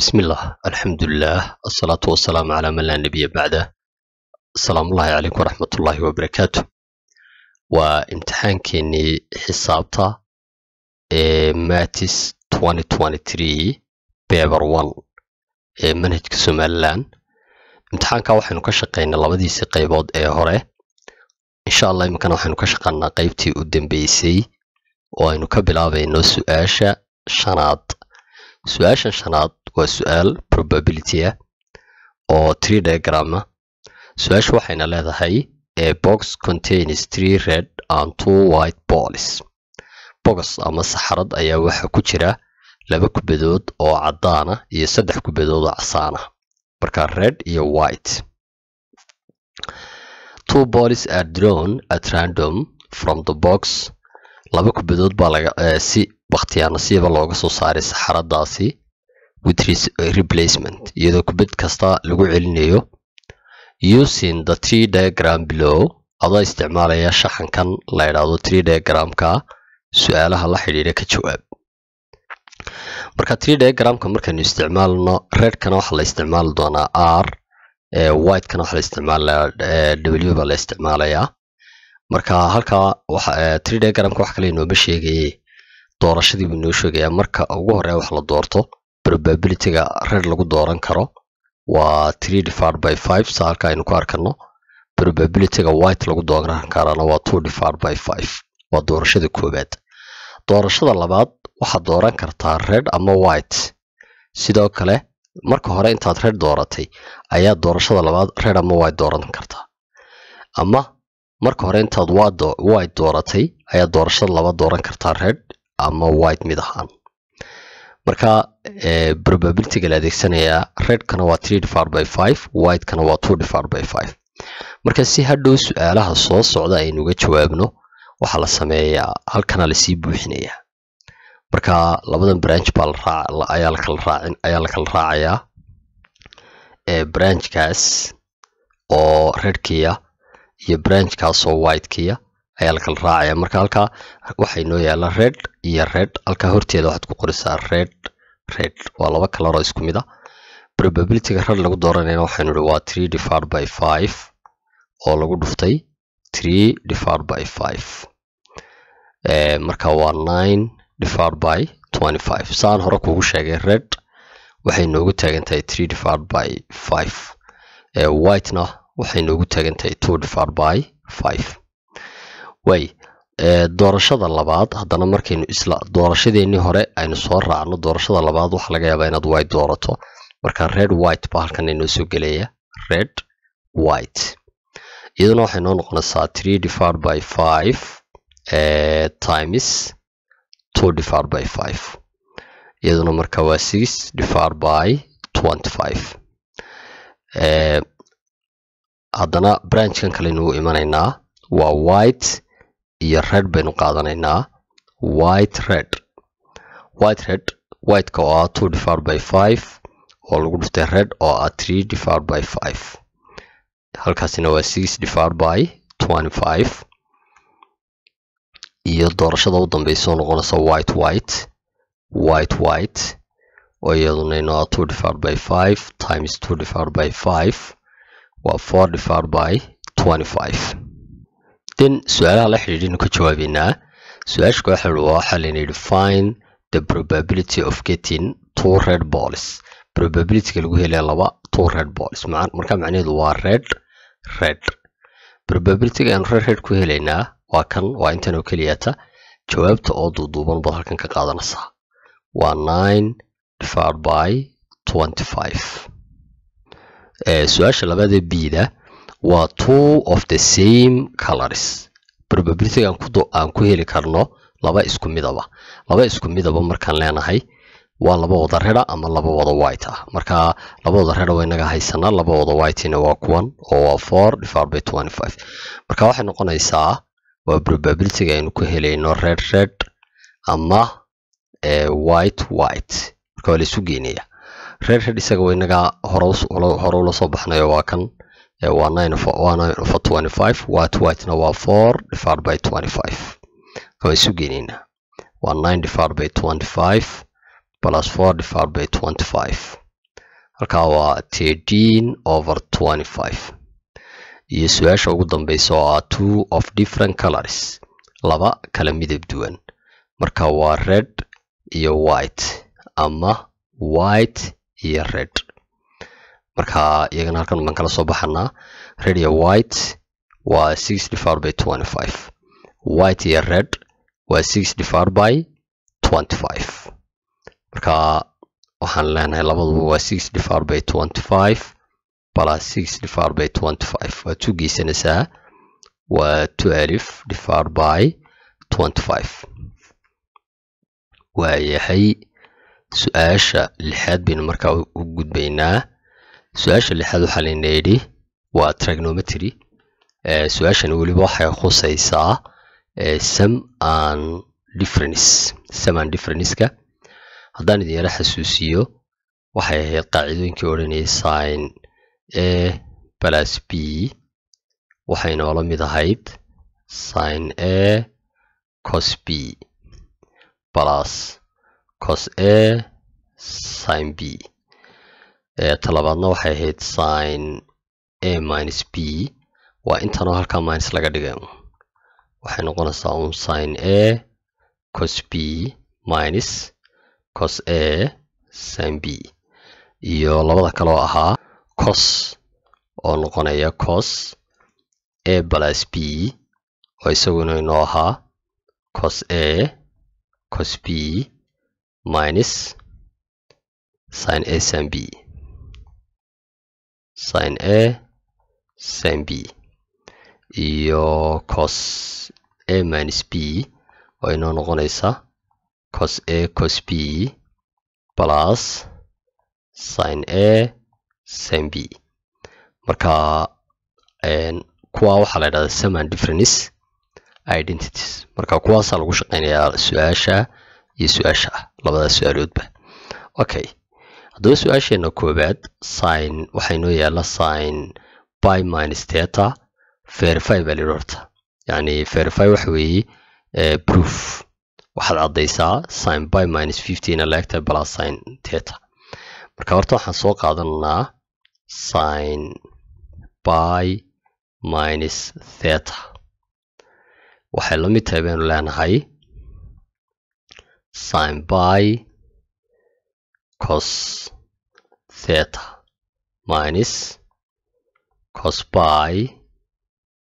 bismillaah alxamdulilaah asalaatu wasalaamu calaa man laa nebiya bacdah asalaamullaahi calaykum waraxmatullaahi wabarakaatu waa imtixaankeenii xisaabta ee matis beber ee manhajka somalilan imtixaanka waxaynu ka shaqaynay labadiisii qaybood ee hore insha allah iminkana waxaynu ka shaqaynaa qaybtii u dambeysay oo aynu ka bilaabayno su-aasha shanaad su-aashan shanaad waa su-aal probability ah oo tree diagram ah su-aashu waxayna leedahay a box contains three red and two white balls bogas ama saxarad ayaa waxaa ku jira laba kubadood oo caddaana ah iyo saddex kubadood oo casaana ah. marka red iyo white two balls are drawn at random from the box laba kubadood baa laga eh, si wakhtiyaana looga soo saaray saxaradaasi with uh, replacement iyadoo kubad kasta lagu celinayo using the tree diagram below adoo isticmaalaya shaxankan la idhaahdo tree diagramka su-aalaha la xidhiidha ka jawaab marka tree diagramka markaynu isticmaalno redkana waxaa la isticmaali doonaa r eh, whitekana waxaa la isticmaalaya eh, w baa la isticmaalayaa marka halkaa eh, tree diagramka wax kale inooba sheegaye doorashadii buu inoo sheegayaa marka ugu horee wax la doorto probabilityga rer lagu dooran karo waa tree divided by five sa halka aynu ku arkano probabilityga white lagu dooran karana waa two divided by five waa doorashada koowaad doorashada labaad waxaad dooran kartaa red ama white sidoo kale marka hore intaad red dooratay ayaa doorashada labaad red ama white dooran kartaa ama marka hore intaad white dooratay ayaa doorashada labaad dooran kartaa red ama white mid ahaan marka probabilityga la adeegsanayaa redkana waa three divided by five whitekana waa two divided by five marka si hadhow su-aalaha soo socda aynuga jawaabno waxaa la sameeyaa halkana lasii buuxinayaa marka labadan branch baaaayaa lakala raacayaa branchkaas oo redkiya iyo branchkaas oo whitekiya ayaa lakala raacaya marka halkaa waxay noo yaalaan red iyo red halkaa horteeda waxaad ku qorisaa red red waa laba kalaroo isku mid a ah. probabilityga red lagu dooranayna waxaynu idhi waa tree divided by five oo lagu dhuftay three divided by five eh, marka waa nine divided by twenty five saan hore kugu sheegay red waxay noogu taagan tahay tree divided by five eh, na waxay noogu taagan tahay two defard by five way doorashada labaad haddana markaynu isla doorashadeennii hore aynu soo raacno doorashada labaad waxaa laga yaabaa inaad white doorato marka red white ba halkan inoo soo gelaya red white iyaduna waxay noo noqonaysaa three divided by five times two divided by five iyaduna marka waa six divided by twenty five haddana branchkan kale aynu imanaynaa waa white iyo red baynu qaadanaynaa white red white red whiteka oo ah two divided by five oo lagu dhuftay red oo ah three divided by five halkaasina waa six divided by twenty five iyo doorashada u dambeysoo noqonaysa white white white white oo iyaduna ino ah two divided by five times two divided by five waa four divided by twenty five then su-aalaha la xidhiidhaynu ka jawaabeynaa su-aasha kooxa waxaa laynidhi fine the probability of getting two red balls probabilityga lagu helaya laba two red balls marka macnaheedu waa red red probabilityga aanu red red ku helaynaa waa kan waa intan oo keliyata jawaabta oo duuduuban bad halkan ka qaadanaysaa waa nine divided by twenty five su-aasha labaada b waa two of the same colors probabilitygan aan ku heli karno laba isku midaba laba isku midaba markaan leenahay waa laba wada rera ama laba wada white ah marka laba wada rera waa inaga haysanaa laba wada white waa kuwan oo waa four divided by twenty five marka waxay noqonaysaa waa probabilityga aynu ku helayno red red ama white white marka waa la isu geenaya red red isaga waa inaga hore ula soo baxnayo waa kan waa waa twhitena waa four divided by twenty five isu geenaynaa waa nine divided by twenty five plus four divided by five halkaa waa thirteen over twenty five iyo su-aasha ugu dambeysa oo ah two of different colors laba kala midab duwan marka waa red iyo white ama white iyo red marka iyagana halkan baan kala soo baxanaa radio white waa six divided by twenty five white iyo red waa six divided by twenty five marka waxaan leenahay labaduba waa six divided by twenty five bala six divided by twenty five waa two geysanaysaa waa two alif divided by twenty five waayahay su-aasha lixaad baynu markaa u gudbaynaa su-aasha lixaad waxaa layna yidhi waa trignometry eh, su-aashan weliba waxay khusaysaa eh, sam an difference sam an differenceka haddaan idin yaro xasuusiyo waxay ahayd qaacidooyinkii odhanayay sin a eh, balas b waxay noola mid ahayd sin a cos b balas cos a sin b talabaadna waxay ahayd sin a minus b waa intanoo halka minus laga dhigay waxay noqonaysaa un sin a cos b minus cos a sin b iyo labada kale oo ahaa cos oo noqonaya cos a plus b oo isaguna inoo ahaa cos a cos b minus sin a sin b sin a sin b iyo cos a minus b oo inoo noqonaysa cos a cos b plus sin a sin b marka kuwa waxaa la ydhahdaa seman difference identities marka kuwaasaa lagu shaqeynayaa su-aasha iyo su-aasha ah su-aaloodba okay haddaba su-aasheena koowaad sin waxay noo yaalla sin by minus theta verify baa lihi horta yacni verify waxa weeye eh, proof waxaad caddaysaa sin by minus fifty ina laegtahay balas sin theta marka horta waxaan soo qaadananaa sin by minus theta waxay la mid tahay baynu leenahay sin by cos theta minus cos pi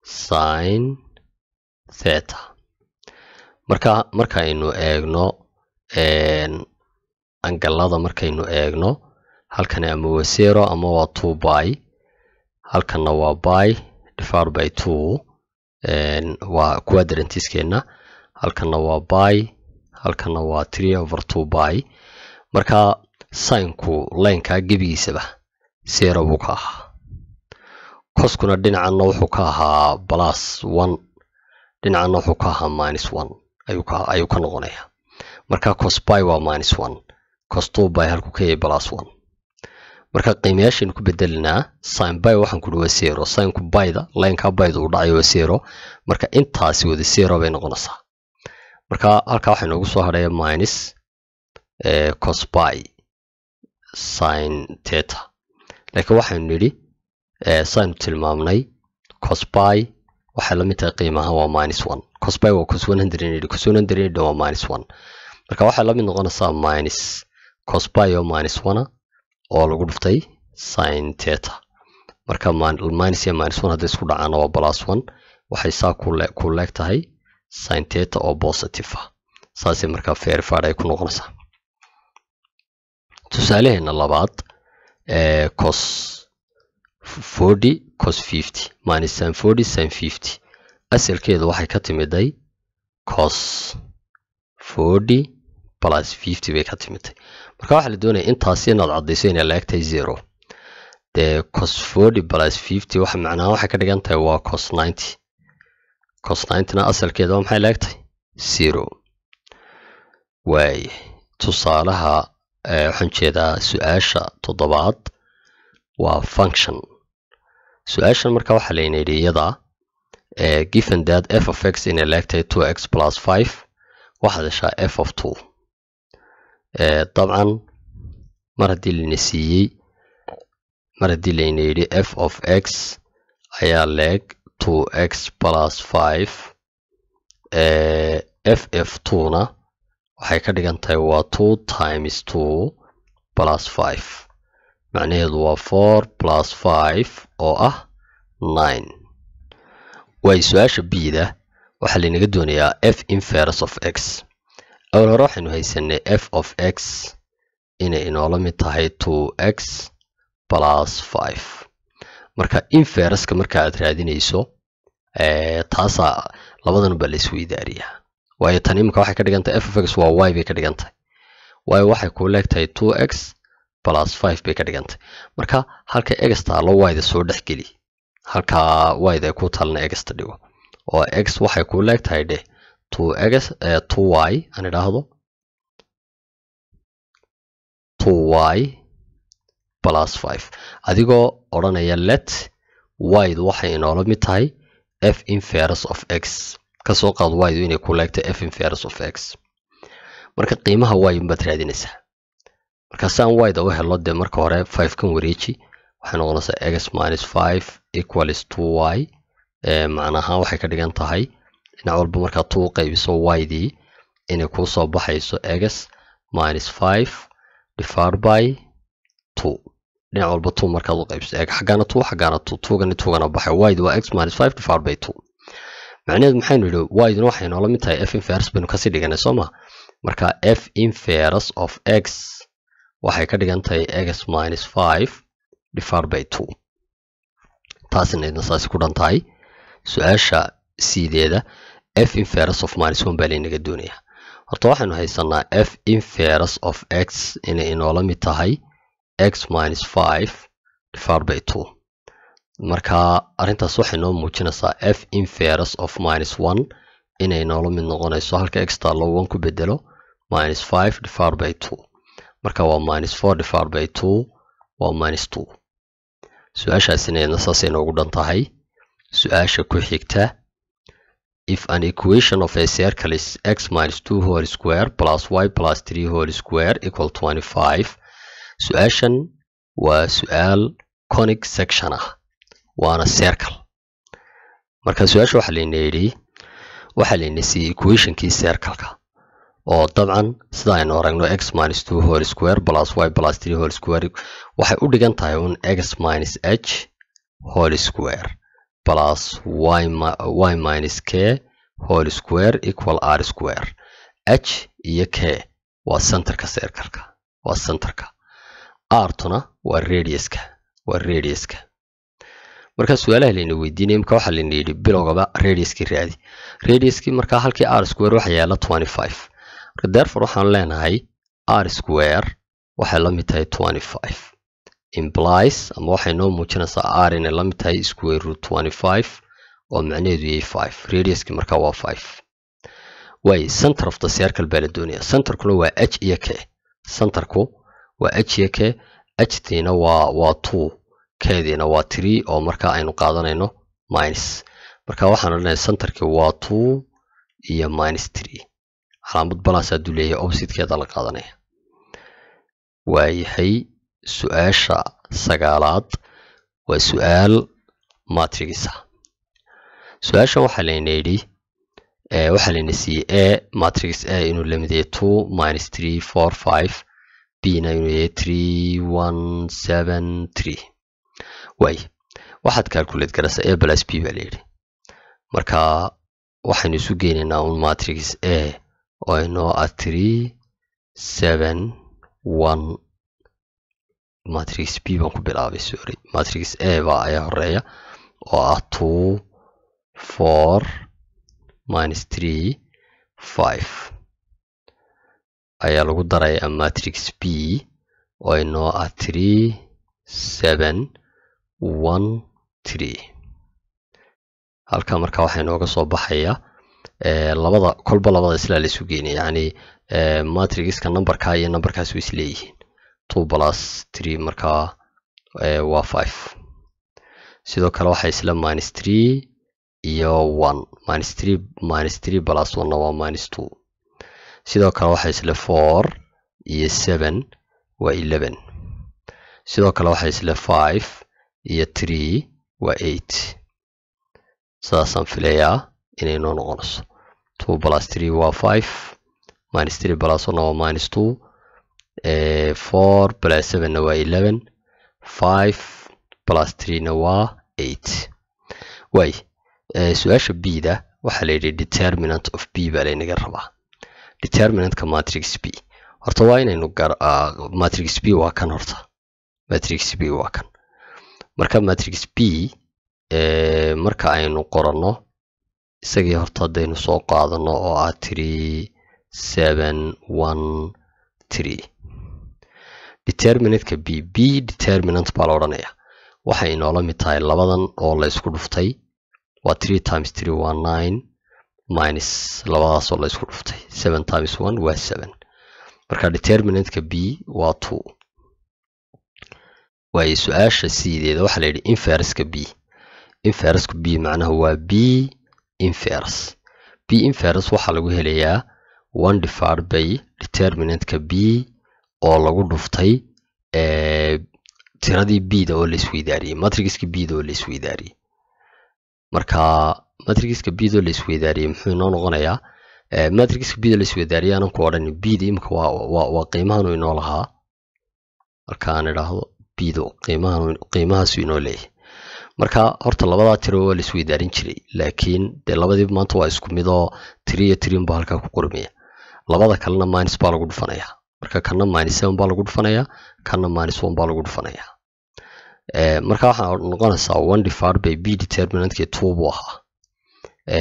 sin theta marka markaynu eegno angalada markaynu eegno halkani ama waa zero ama waa two by halkanna waa by divided by two waa quadrantiskeenna halkanna waa by halkanna waa three over two by marka saynku laynkaa gebigiisaba seero buu ka ahaa koskuna dhinacanna wuxuu ka ahaa balas one dhinacanna wuxuu ka ahaa minus one ayuu ka noqonayaa marka cosby waa minus one costuby halku ka yahay balas one marka qiimayaashaynu ku bedelinaa sinby waxaan ku waa sero saynku bayda laynkaa bayda uu dhacayo waa sero marka intaasi wada sero bay noqonaysaa marka halkaa waxaa noogu soo hadhaya minus cosby eh, sin teta laakiin waxaynu nidhi eh, saynu tilmaamnay cosby waxay lamid tahay qiimaha waa minus one cosby waa cos one hundred cos one hundred eighty waa minus one marka waxay lamid mid noqonaysaa minus cosby oo minus one oo lagu dhuftay sin teta marka minus iyo minus one hadday isku dhacaan waa plus one waxay saa ku leeg tahay sin teta oo positive ah saasay markaa verified ay ku noqonaysaa tusaalaheena labaad eh, cos forty cos fifty minus sin forty san fifty asalkeedu waxay ka timiday cos forty plus fifty bay ka timiday marka waxaa la doonaya intaasi inaad caddayso inay laegtahay zero dee cos forty plus fifty waxa macnaha waxay ka dhigan tahay waa cos ninety cos ninetyna asalkeeda waa maxay laegtahay zero waaye tusaalaha waxaan jeedaa su-aasha toddobaad waa function su-aashan marka waxaa layna yidhi iyada given that f of x inay leegtahay two x plus five waxaad heshaa f of two dabcan mar haddii layna siiyey mar haddii layna yidhi f of x ayaa leeg two x plus five f f na waxay ka dhigan tahay waa two times two plus five macnaheedu waa four plus five oo ah nine waay su-aasha bida waxaa laynaga doonayaa f inverse of x awal hore waxaynu haysanay f of x inay inoola mid tahay two x plus five marka inverska marka aada raadinayso taasaa labadanba la isweydaariyaa waayo tan imika waxay ka dhigantahay f of x waa y bay ka dhigantahay waayo waxay kuu leegtahay two x plus five bay ka dhigantahay marka halka egsta allo wyda soo dhexgeli halka wayda ay ku talna egsta dhigo oo x waxay ku leegtahay dheh two x eh, two y aan idhaahdo two y plus five adigoo odhanaya let wyd waxay inoola mid tahay f inference of x kasoo qaad waayo inay ku leegto f inference of x marka qiimaha waayin baad raadinaysaa marka saan u helo dee marka hore 5 kan wareeji waxay noqonaysaa x minus 5 equals 2y macnaha waxay ka dhigan tahay dhinac walba markaad tuu qaybiso wydii inay kuusoo baxayso x minus 5 divided by 2 dhinac walba 2 markaad u qaybiso xaggaana 2 xaggaana 2 tuugana tuugana baxay waydii waa x minus 5 divided by 2 macnaheedu maxaynu idhi wayduna waxay noola mid tahay f invers baynu kasii dhiganay soo maa marka f invers of x waxay ka dhigan tahay x minus five divided by two taasina idna saasi ku dhan tahay su-aasha siideeda f invers of minus one baa laynaga doonayaa horta waxaynu haysanaa f invers of x inay inoola mid tahay x minus five divided by two marka arintaas waxay noo muujinaysaa f inferus of minus one inay noola mid noqonayso halka exta one ku bedelo minus five divided by two marka waa minus four divided by two waa minus two su-aashaasina eedna saasay noogu dhan tahay su-aasha ku xigta if an equation of a circle is x minus two whole square plus y plus three whole square equal twenty five su-aashan waa su-aal conic section ah waana circle marka su-aasha waxaa layna yidhi waxaa layna siiyey equationkii circleka oo dabcan sida aynu aragno x minus two whole square plus y plus three whole square waxay u dhigan tahay un x minus h whole square plus y, y minus k whole square equal r square h iyo k waa centerka circleka waa centerka r waa radiuska waa radiuska markaa su-aalaha layna weydiinay imka waxaa layna yidhi bilowgaba radiuskii raadi radiuskii markaa halkii r square waxa yaala twenty five marka deerfor waxaan leenahay r square waxay la mid tahay twenty five implies ama waxay noo muujinaysaa r inay la mid tahay square root twenty five oo macnaheedu yahay five radiuskii markaa waa five way center of the circle baa la doonaya centerkuna waa h iyo k centerku waa h iyo k h tina waa waa two keediina waa tree oo markaa aynu qaadanayno minus marka waxaan odhanaya centerki waa two iyo minus tree calaamad balance hadduu leeyahay oppositekeeda la qaadanaya waayahay su-aasha sagaalaad waa su-aal matrigisa su-aashan waxaa layna yidhi waxaa layna siiyey a matrix a inuu lamid yahay two minus three four five b na inuu yahay three one seven three waay waxaad calculate garasa a plus b baa layidhi marka waxaynu isu geynaynaa un matrix a oo inoo ah three seven one matrix b baan ku bilaabay sorry matrix a ba ayaa horeeya oo ah two four minus three five ayaa lagu daraya matrix b oo inoo ah three seven halka marka waxaa inooga soo baxaya labada kolba labada islaa la isu geynay yacni matrixka numberka iyo numberkaas way isleeyihiin two plus three markaa waa five sidoo kale waxaa isla minus three iyo one minus three minus three plus one waa minus two sidoo kale waxaa isle four iyo seven waa eleven sidoo kale waxaa isle five iyo three waa eight sidaasaan filayaa inay noo noqonayso two plus tree waa five minus three plus one waa minus two eh, four plus sevenna waa eleven five plus treena waa eight way eh, su-aasha b da waxaa la yidhi determinant of b baa laynaga rabaa determinantka matrix b horta waa inaynu ah, matrix b waa kan horta matrix b waa kan marka matrix b marka aynu qoranno isagii horta haddaynu soo qaadanno oo ah three seven one three determinateka b b determinant baa la odhanaya waxay inoola mid tahay labadan oo la ysku dhuftay waa three times tree waa nine minus labadaasoo la ysku dhuftay seven times one waa seven marka determinateka b waa two waayo su-aasha sideeda waxaa la yidhi inverska b inverska b macnaha waa b invers b invers waxaa lagu helayaa one divid by determinantka b oo lagu dhuftay tiradii bda oo laisweydaariyey matrigiska bda oo laisweydaariyey marka matrigiska bda oo laisweydaariyey muxuu inoo noqonayaa matrigiska bda laisweydaariye aanan ku odhan bda imika waa qiimahan inoo lahaa markaan idhaahdo biido qiimahaasuu inoo leeyahay marka horta labadaa tiro waa laisweydaarin jiray laakiin dee labadiib maanta waa isku mid oo tiri iyo tirin baa halkaa ku qormaya labada kalena minis baa lagu dhufanayaa marka kanna minis seven baa lagu dhufanayaa kanna minis one baa lagu dhufanayaa marka waxaa noqonaysaa one divided by b determinantki two buu ahaa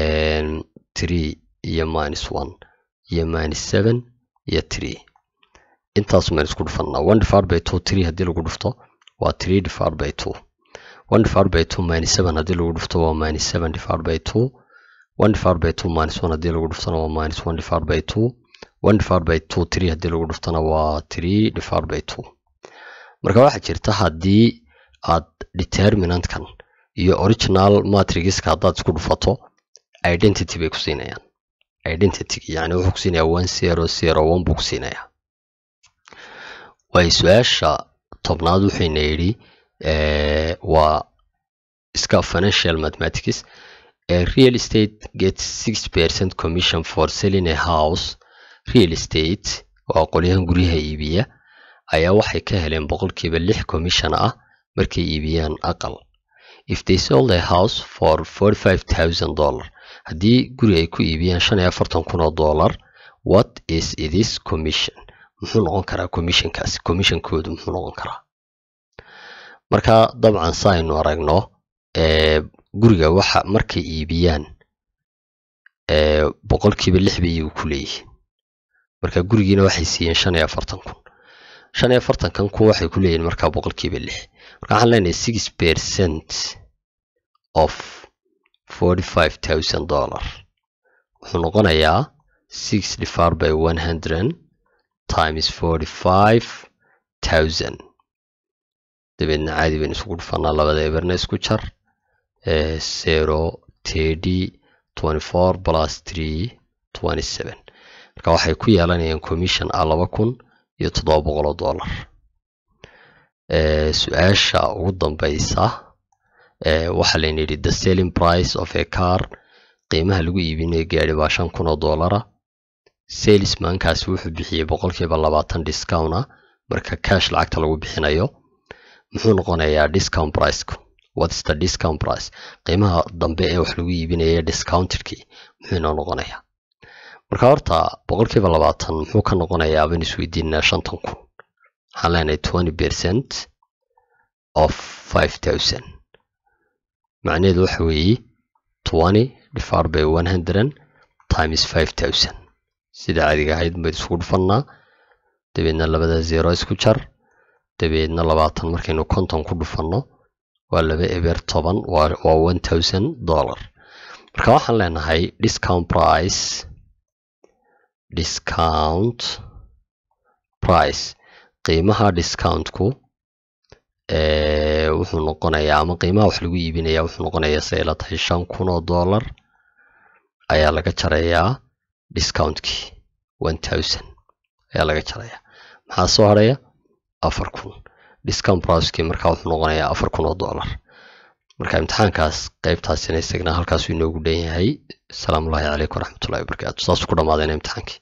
three iyo minus one iyo minus seven iyo three intaasuma isku dhufanaa one divided by two three haddii lagu dhufto waa three divided by two one divided by two minus seven haddii lagu dhufto waa minus seven divided by two one divided by two minus one haddii lagu dhuftona waa minus one divided by two one divided by two three haddii lagu dhuftona waa three divided by two marka waxaa jirta haddii aad determinantkan iyo original matrixka haddaad isku dhufato identity bay ku siinayaan identity yani wuxuu kusiinayaa one zero zero one buu ku siinayaa waayo su-aasha tobnaad eh, waxayna yidhi waa iska financial mathematics eh, real estate gets six percent commission for selling a house real estate waa qolyahan guryaha iibiya ayaa waxay ka heleen boqolkiiba lix commission ah markay iibiyaan aqal if they sold a house for forty five thousand dollar haddii guri ay ku iibiyaan shan iyo afartan kun oo dollar what is this commission muxuu noqon karaa commissionkaasi commissionkoodu muxuu noqon karaa marka dabcan saaynu aragno guriga waxa markay iibiyaan boqolkiiba lix bay uu ku leeyihiin marka gurigiina waxay siiyeen shan iyo afartan kun shan iyo afartankan kun waxay ku leeyihin markaa boqolkiiba lix marka waxaan leenahay six percent of forty five thousand dollar wuxuu noqonayaa six divided by one hundred times 45,000 dabeedna caadi baynu isku dhufanaa labada eberna isku jar eh, zero td twentyfour plus three twentyseven marka waxay ku yeelanayaan commission ah laba kun iyo toddoba boqoloo dollar eh, su-aasha ugu dambeysa eh, waxaa layna the selling price of a car qiimaha lagu iibinaya gaari baa shan kun oo dollara salismankaasi wuxuu bixiyey boqolkiiba labaatan discowna marka cash lacagta lagu bixinayo muxuu noqonayaa discount pricku what's the discount price qiimaha dambe ee wax lagu iibinaya discountedkii muxuu inoo noqonayaa marka horta boqolkiiba labaatan muxuu ka noqonayaa baan isweydiinaa shantan kun waxaan leenahay twenty percent of five thousand macnaheedu waxa weeye twenty divided by one hundred times five thousand sida caadiga ahayd bayd isku dhufannaa dabeedna labada zero isku jar dabeedna labaatan markaynu konton ku dhufanno waa laba eber toban waa one thousand dollar marka waxaan leenahay discount price discount price qiimaha discountku wuxuu noqonayaa ama qiimaha wax lagu iibinaya wuxuu noqonayaa se ila tahay shan kun oo dollar ayaa laga jarayaa discountkii one thousand ayaa laga jaraya maxaa soo haraya afar kun discount browskii markaa wuxuu noqonayaa afar kun oo dollar marka imtixaankaas qaybtaasina isagna halkaasuu inoogu dhan yahay asalaamu ullaahi calaykum waraxmatullahi wabarakaatu saasuu ku dhammaadayna imtixaankii